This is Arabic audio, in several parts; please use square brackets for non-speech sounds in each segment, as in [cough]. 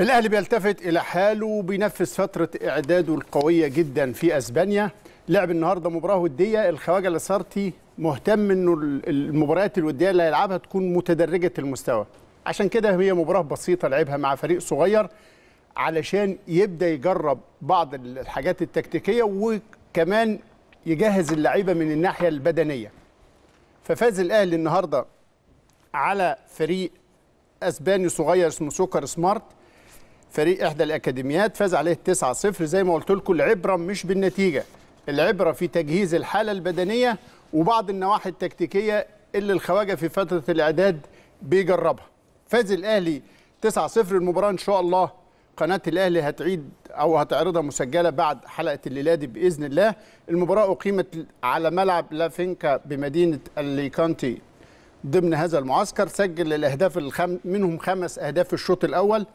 الأهلي بيلتفت إلى حاله بينفذ فترة إعداده القوية جدا في أسبانيا لعب النهارده مباراة ودية الخواجة الأسارتي مهتم إنه المباريات الودية اللي هيلعبها تكون متدرجة المستوى عشان كده هي مباراة بسيطة لعبها مع فريق صغير علشان يبدأ يجرب بعض الحاجات التكتيكية وكمان يجهز اللعيبة من الناحية البدنية ففاز الأهلي النهارده على فريق أسباني صغير اسمه سوكر سمارت فريق إحدى الأكاديميات فاز عليه 9-0 زي ما قلت لكم العبرة مش بالنتيجة العبرة في تجهيز الحالة البدنية وبعض النواحي التكتيكية اللي الخواجة في فترة الإعداد بيجربها فاز الأهلي 9-0 المباراة إن شاء الله قناة الأهلي هتعيد أو هتعرضها مسجلة بعد حلقة الليلة دي بإذن الله المباراة أقيمت على ملعب لافينكا بمدينة الليكانتي ضمن هذا المعسكر سجل الأهداف الخم منهم خمس أهداف في الشوط الأول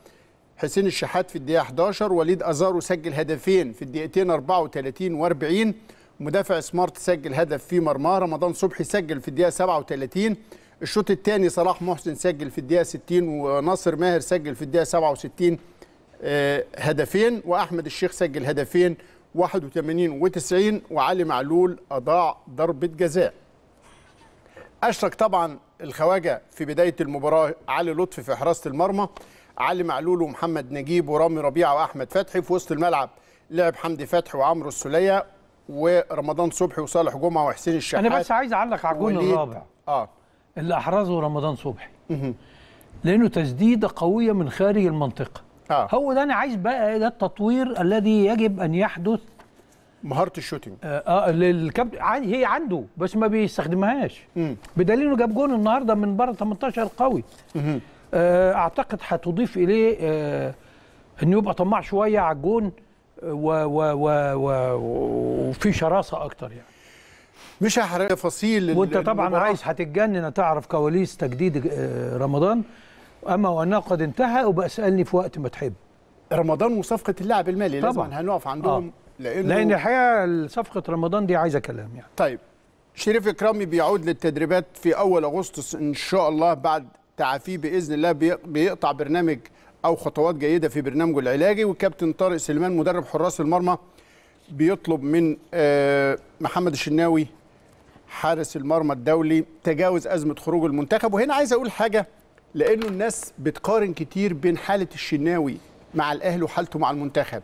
حسين الشحات في الدقيقه 11 وليد ازارو سجل هدفين في الدقيقتين 34 و40 مدافع سمارت سجل هدف في مرماه رمضان صبحي سجل في الدقيقه 37 الشوط الثاني صلاح محسن سجل في الدقيقه 60 وناصر ماهر سجل في الدقيقه 67 آه، هدفين واحمد الشيخ سجل هدفين 81 و90 وعلي معلول اضاع ضربه جزاء اشرك طبعا الخواجه في بدايه المباراه علي لطفي في حراسه المرمى علي معلول ومحمد نجيب ورامي ربيعه واحمد فتحي في وسط الملعب لعب حمدي فتحي وعمرو السوليه ورمضان صبحي وصالح جمعه وحسين الشحات انا بس عايز اعلق على الجون الرابع اه اللي احرزه رمضان صبحي لانه تسديده قويه من خارج المنطقه آه. هو ده انا عايز بقى ده التطوير الذي يجب ان يحدث مهاره الشوتنج اه, آه للكابتن هي عنده بس ما بيستخدمهاش بدليل انه جاب جون النهارده من بره 18 قوي مه. آه، اعتقد هتضيف اليه آه، انه يبقى طماع شويه على الجون آه، وفي شراسه اكتر يعني مش هحرق تفاصيل وانت طبعا المباراة. عايز هتتجنن تعرف كواليس تجديد رمضان اما وانا قد انتهى وبسالني في وقت ما تحب رمضان وصفقه اللاعب المالي طبعا لازم هنقف عندهم آه. لانه لان الحقيقه صفقه رمضان دي عايزه كلام يعني طيب شريف اكرامي بيعود للتدريبات في اول اغسطس ان شاء الله بعد تعافيه باذن الله بيقطع برنامج او خطوات جيده في برنامجه العلاجي والكابتن طارق سليمان مدرب حراس المرمى بيطلب من آه، محمد الشناوي حارس المرمى الدولي تجاوز ازمه خروج المنتخب وهنا عايز اقول حاجه لانه الناس بتقارن كتير بين حاله الشناوي مع الاهلي وحالته مع المنتخب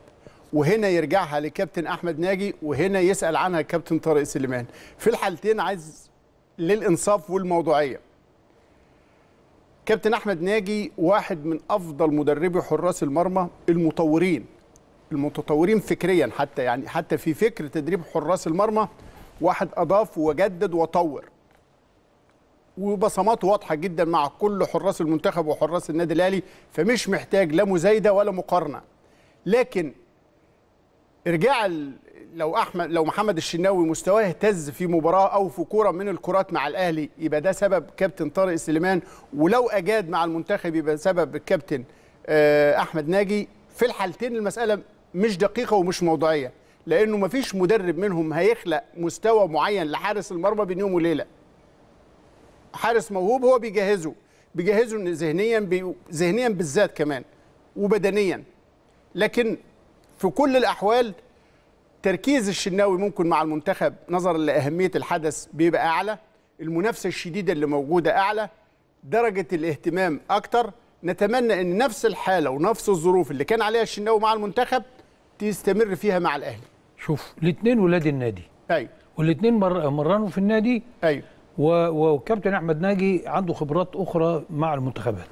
وهنا يرجعها لكابتن احمد ناجي وهنا يسال عنها الكابتن طارق سليمان في الحالتين عايز للانصاف والموضوعيه كابتن احمد ناجي واحد من افضل مدربي حراس المرمى المطورين المتطورين فكريا حتى يعني حتى في فكر تدريب حراس المرمى واحد اضاف وجدد وطور وبصماته واضحه جدا مع كل حراس المنتخب وحراس النادي الاهلي فمش محتاج لا مزايده ولا مقارنه لكن ارجاع لو احمد لو محمد الشناوي مستواه اهتز في مباراه او في كوره من الكرات مع الاهلي يبقى ده سبب كابتن طارق سليمان ولو اجاد مع المنتخب يبقى سبب الكابتن آه، احمد ناجي في الحالتين المساله مش دقيقه ومش موضوعيه لانه مفيش مدرب منهم هيخلق مستوى معين لحارس المرمى بين يوم وليله حارس موهوب هو بيجهزه بيجهزه ذهنيا ذهنيا بالذات كمان وبدنيا لكن في كل الأحوال تركيز الشناوي ممكن مع المنتخب نظرا لأهمية الحدث بيبقى أعلى المنافسة الشديدة اللي موجودة أعلى درجة الاهتمام أكتر نتمنى أن نفس الحالة ونفس الظروف اللي كان عليها الشناوي مع المنتخب تستمر فيها مع الأهلي شوف الاثنين ولاد النادي أيوة والاثنين مر... مرنوا في النادي أيوة و... وكابتن أحمد ناجي عنده خبرات أخرى مع المنتخبات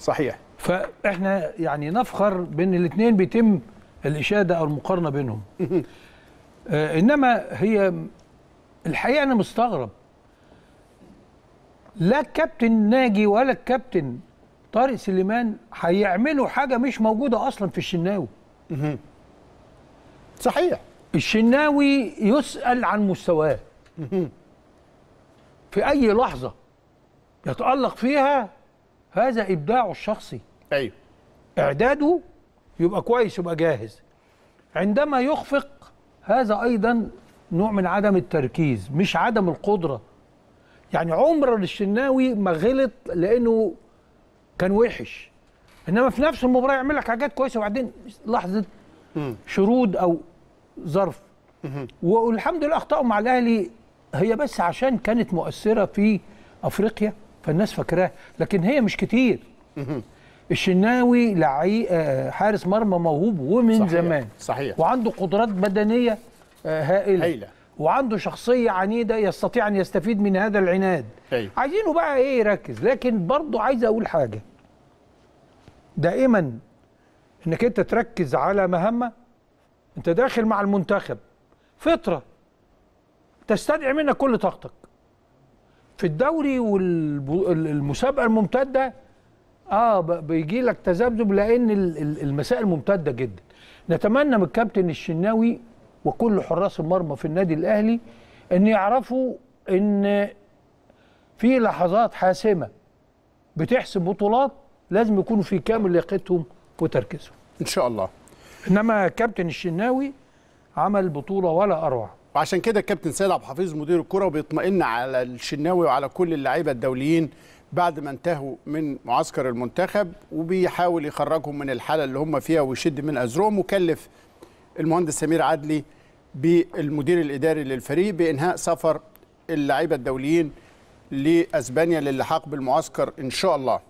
صحيح فاحنا يعني نفخر بان الاثنين بيتم الإشادة أو المقارنة بينهم [laughs] آه، إنما هي الحقيقة أنا مستغرب لا كابتن ناجي ولا الكابتن طارق سليمان هيعملوا حاجة مش موجودة أصلا في الشناوي [laughs] صحيح الشناوي يسأل عن مستواه [laughs] في أي لحظة يتألق فيها هذا إبداعه الشخصي أيوه إعداده يبقى كويس يبقى جاهز عندما يخفق هذا ايضا نوع من عدم التركيز مش عدم القدره يعني عمر الشناوي ما غلط لانه كان وحش انما في نفس المباراه يعمل لك حاجات كويسه وبعدين لحظه شرود او ظرف والحمد لله اخطائه مع الاهلي هي بس عشان كانت مؤثره في افريقيا فالناس فاكراها لكن هي مش كتير الشناوي لعيب آه، حارس مرمى موهوب ومن صحيح. زمان صحيح وعنده قدرات بدنيه آه، هائله هيلة. وعنده شخصيه عنيده يستطيع ان يستفيد من هذا العناد أيوه. عايزينه بقى ايه يركز لكن برضه عايز اقول حاجه دائما انك انت تركز على مهمه انت داخل مع المنتخب فطره تستدعي منك كل طاقتك في الدوري والمسابقه الممتده اه بيجي لك تذبذب لان المسائل ممتده جدا نتمنى من الكابتن الشناوي وكل حراس المرمى في النادي الاهلي ان يعرفوا ان في لحظات حاسمه بتحسب بطولات لازم يكونوا في كامل لياقتهم وتركيزهم ان شاء الله انما كابتن الشناوي عمل بطوله ولا اروع وعشان كده الكابتن سيد عبد الحفيظ مدير الكره بيطمئن على الشناوي وعلى كل اللعيبه الدوليين بعد ما انتهوا من معسكر المنتخب وبيحاول يخرجهم من الحاله اللي هم فيها ويشد من ازرهم وكلف المهندس سمير عدلي بالمدير الاداري للفريق بانهاء سفر اللعيبه الدوليين لاسبانيا للحاق بالمعسكر ان شاء الله.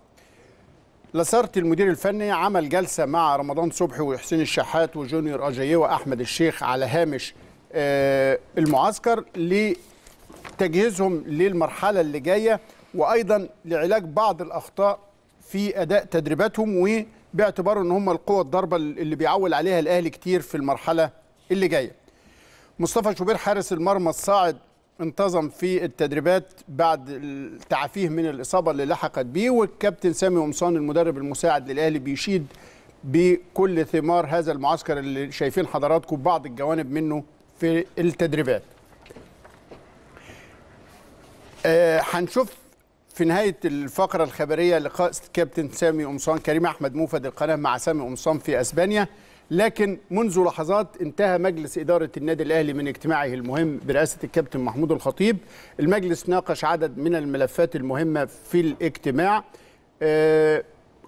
لاسارت المدير الفني عمل جلسه مع رمضان صبحي وحسين الشحات وجونيور اجايه واحمد الشيخ على هامش آه، المعسكر لتجهيزهم للمرحله اللي جايه وايضا لعلاج بعض الاخطاء في اداء تدريباتهم وباعتبار ان هم القوه الضاربه اللي بيعول عليها الاهلي كتير في المرحله اللي جايه. مصطفى شوبير حارس المرمى الصاعد انتظم في التدريبات بعد تعافيه من الاصابه اللي لحقت بيه والكابتن سامي قمصان المدرب المساعد للاهلي بيشيد بكل ثمار هذا المعسكر اللي شايفين حضراتكم بعض الجوانب منه في التدريبات. آه، هنشوف في نهاية الفقرة الخبرية لقاء كابتن سامي قمصان كريم أحمد موفد القناة مع سامي قمصان في أسبانيا لكن منذ لحظات انتهى مجلس إدارة النادي الأهلي من اجتماعه المهم برئاسة الكابتن محمود الخطيب المجلس ناقش عدد من الملفات المهمة في الاجتماع آه،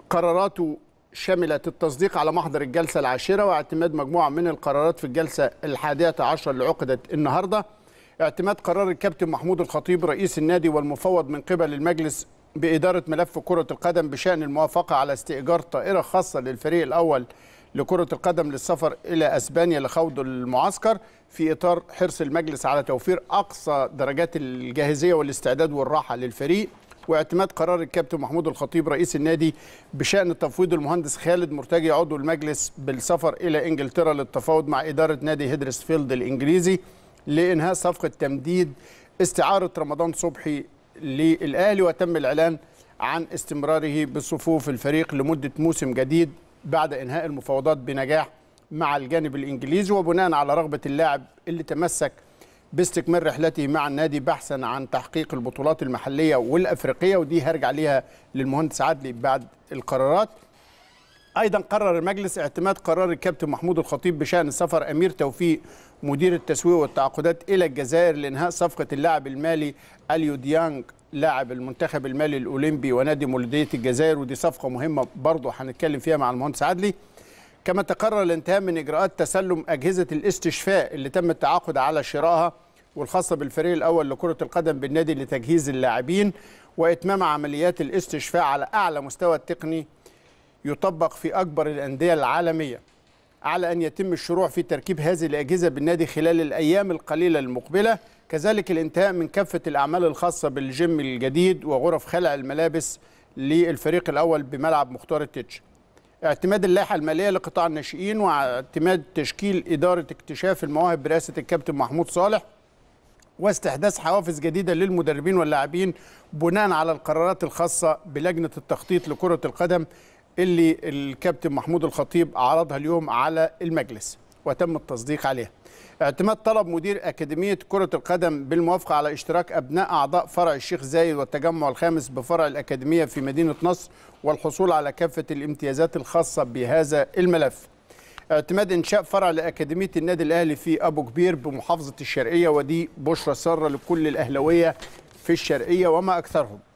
قراراته شملت التصديق على محضر الجلسة العاشرة واعتماد مجموعة من القرارات في الجلسة الحادية عشر اللي عقدت النهارده اعتماد قرار الكابتن محمود الخطيب رئيس النادي والمفوض من قبل المجلس بإدارة ملف كرة القدم بشأن الموافقة على استئجار طائرة خاصة للفريق الأول لكرة القدم للسفر إلى أسبانيا لخوض المعسكر في إطار حرص المجلس على توفير أقصى درجات الجاهزية والاستعداد والراحة للفريق واعتماد قرار الكابتن محمود الخطيب رئيس النادي بشأن تفويض المهندس خالد مرتجي عضو المجلس بالسفر إلى إنجلترا للتفاوض مع إدارة نادي هيدرسفيلد الإنجليزي لانهاء صفقه تمديد استعاره رمضان صبحي للاهلي وتم الاعلان عن استمراره بصفوف الفريق لمده موسم جديد بعد انهاء المفاوضات بنجاح مع الجانب الانجليزي وبناء على رغبه اللاعب اللي تمسك باستكمال رحلته مع النادي بحثا عن تحقيق البطولات المحليه والافريقيه ودي هرجع ليها للمهندس عدلي بعد القرارات أيضا قرر المجلس اعتماد قرار الكابتن محمود الخطيب بشأن سفر أمير توفيق مدير التسويق والتعاقدات إلى الجزائر لإنهاء صفقة اللاعب المالي أليو ديانج لاعب المنتخب المالي الأولمبي ونادي مولودية الجزائر ودي صفقة مهمة برضه هنتكلم فيها مع المهندس عدلي كما تقرر الانتهاء من إجراءات تسلم أجهزة الاستشفاء اللي تم التعاقد على شرائها والخاصة بالفريق الأول لكرة القدم بالنادي لتجهيز اللاعبين وإتمام عمليات الاستشفاء على أعلى مستوى التقني يطبق في أكبر الأندية العالمية على أن يتم الشروع في تركيب هذه الأجهزة بالنادي خلال الأيام القليلة المقبلة كذلك الانتهاء من كافة الأعمال الخاصة بالجيم الجديد وغرف خلع الملابس للفريق الأول بملعب مختار التتش اعتماد اللائحة المالية لقطاع الناشئين واعتماد تشكيل إدارة اكتشاف المواهب برئاسة الكابتن محمود صالح واستحداث حوافز جديدة للمدربين واللاعبين بناء على القرارات الخاصة بلجنة التخطيط لكرة القدم اللي الكابتن محمود الخطيب عرضها اليوم على المجلس وتم التصديق عليها اعتماد طلب مدير أكاديمية كرة القدم بالموافقة على اشتراك أبناء أعضاء فرع الشيخ زايد والتجمع الخامس بفرع الأكاديمية في مدينة نصر والحصول على كافة الامتيازات الخاصة بهذا الملف اعتماد إنشاء فرع لأكاديمية النادي الأهلي في أبو كبير بمحافظة الشرقية ودي بشرة سارة لكل الأهلوية في الشرقية وما أكثرهم